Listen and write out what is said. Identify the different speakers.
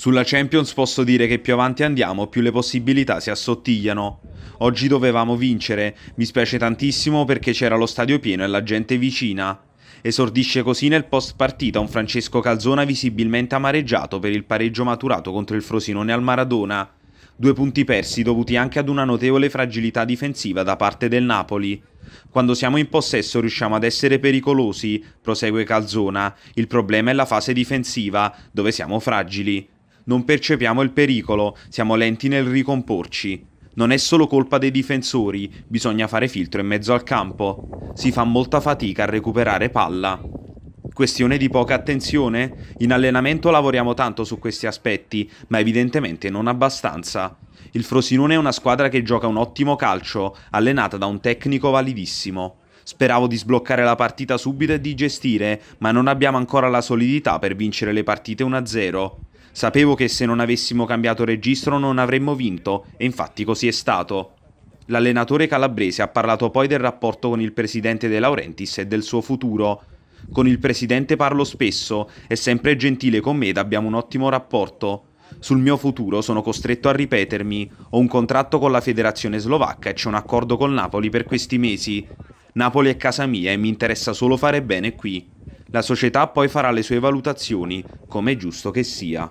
Speaker 1: Sulla Champions posso dire che più avanti andiamo, più le possibilità si assottigliano. Oggi dovevamo vincere, mi spiace tantissimo perché c'era lo stadio pieno e la gente vicina. Esordisce così nel post partita un Francesco Calzona visibilmente amareggiato per il pareggio maturato contro il Frosinone al Maradona. Due punti persi dovuti anche ad una notevole fragilità difensiva da parte del Napoli. Quando siamo in possesso riusciamo ad essere pericolosi, prosegue Calzona. Il problema è la fase difensiva, dove siamo fragili. Non percepiamo il pericolo, siamo lenti nel ricomporci. Non è solo colpa dei difensori, bisogna fare filtro in mezzo al campo. Si fa molta fatica a recuperare palla. Questione di poca attenzione? In allenamento lavoriamo tanto su questi aspetti, ma evidentemente non abbastanza. Il Frosinone è una squadra che gioca un ottimo calcio, allenata da un tecnico validissimo. Speravo di sbloccare la partita subito e di gestire, ma non abbiamo ancora la solidità per vincere le partite 1-0. Sapevo che se non avessimo cambiato registro non avremmo vinto e infatti così è stato. L'allenatore calabrese ha parlato poi del rapporto con il presidente De Laurentiis e del suo futuro. Con il presidente parlo spesso, è sempre gentile con me ed abbiamo un ottimo rapporto. Sul mio futuro sono costretto a ripetermi, ho un contratto con la federazione slovacca e c'è un accordo con Napoli per questi mesi. Napoli è casa mia e mi interessa solo fare bene qui. La società poi farà le sue valutazioni, come è giusto che sia.